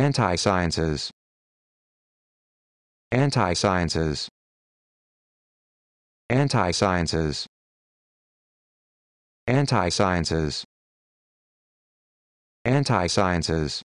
Anti-sciences. Anti-sciences. Anti-sciences. Anti-sciences. Anti-sciences.